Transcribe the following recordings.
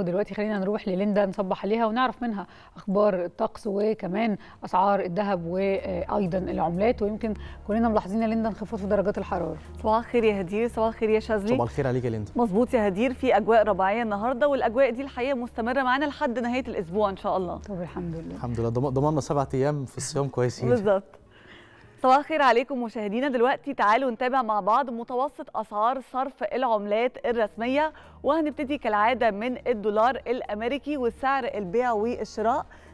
ودلوقتي خلينا نروح لليندا نصبح عليها ونعرف منها اخبار الطقس وكمان اسعار الذهب وايضا العملات ويمكن كلنا ملاحظين يا ليندا انخفاض في درجات الحراره. صباح الخير يا هدير، صباح الخير يا شاذلي. صباح الخير عليك يا ليندا. مظبوط يا هدير في اجواء رباعيه النهارده والاجواء دي الحقيقه مستمره معانا لحد نهايه الاسبوع ان شاء الله. طب الحمد لله. الحمد لله ضمننا سبع ايام في الصيام كويسين. بالظبط. صباح الخير عليكم مشاهدينا دلوقتي تعالوا نتابع مع بعض متوسط اسعار صرف العملات الرسميه وهنبتدي كالعاده من الدولار الامريكي والسعر البيع والشراء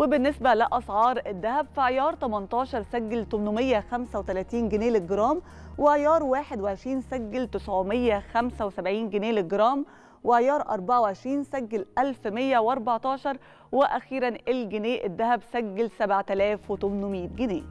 وبالنسبة لأسعار الذهب فعيار 18 سجل 835 جنيه للجرام وعيار 21 سجل 975 جنيه للجرام وعيار 24 سجل 1114 وأخيرا الجنيه الذهب سجل 7800 جنيه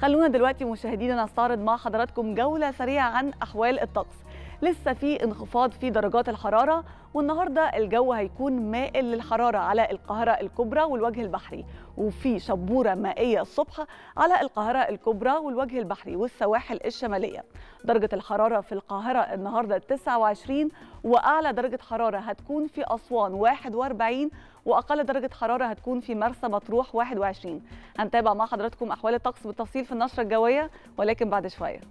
خلونا دلوقتي مشاهدينا نستعرض مع حضراتكم جولة سريعة عن أحوال الطقس لسه في انخفاض في درجات الحرارة والنهاردة الجو هيكون مائل للحرارة على القاهرة الكبرى والوجه البحري وفي شبورة مائية الصبح على القاهرة الكبرى والوجه البحري والسواحل الشمالية درجة الحرارة في القاهرة النهاردة 29 وأعلى درجة حرارة هتكون في أسوان 41 واقل درجه حراره هتكون في مرسى مطروح 21 هنتابع مع حضراتكم احوال الطقس بالتفصيل في النشره الجويه ولكن بعد شويه